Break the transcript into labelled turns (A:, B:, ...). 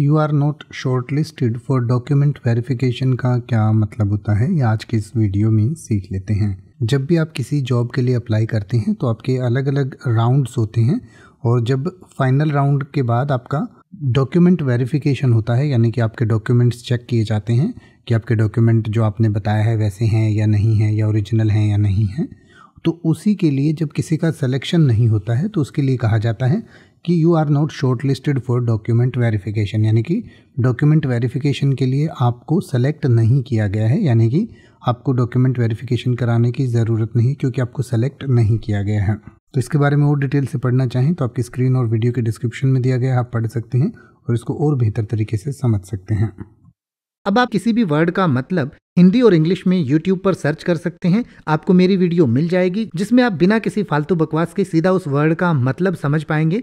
A: you are not short listed for document verification का क्या मतलब होता है ये आज के इस वीडियो में सीख लेते हैं जब भी आप किसी जॉब के लिए अप्लाई करते हैं तो आपके अलग अलग राउंड्स होते हैं और जब फाइनल राउंड के बाद आपका डॉक्यूमेंट वेरिफिकेशन होता है यानी कि आपके डॉक्यूमेंट्स चेक किए जाते हैं कि आपके डॉक्यूमेंट जो आपने बताया है वैसे हैं या नहीं हैं या ओरिजिनल हैं या नहीं हैं तो उसी के लिए जब किसी का सिलेक्शन नहीं होता है तो उसके लिए कहा जाता है कि you are not short listed for document verification यानी कि डॉक्यूमेंट वेरिफिकेशन के लिए आपको सेलेक्ट नहीं किया गया है यानी कि आपको डॉक्यूमेंट वेरिफिकेशन कराने की ज़रूरत नहीं क्योंकि आपको सेलेक्ट नहीं किया गया है तो इसके बारे में और डिटेल से पढ़ना चाहें तो आपकी स्क्रीन और वीडियो के डिस्क्रिप्शन में दिया गया है आप पढ़ सकते हैं और इसको और बेहतर तरीके से समझ सकते हैं अब आप किसी
B: भी वर्ड का मतलब हिंदी और इंग्लिश में यूट्यूब पर सर्च कर सकते हैं आपको मेरी वीडियो मिल जाएगी जिसमें आप बिना किसी फालतू बकवास के सीधा उस वर्ड का मतलब समझ पाएंगे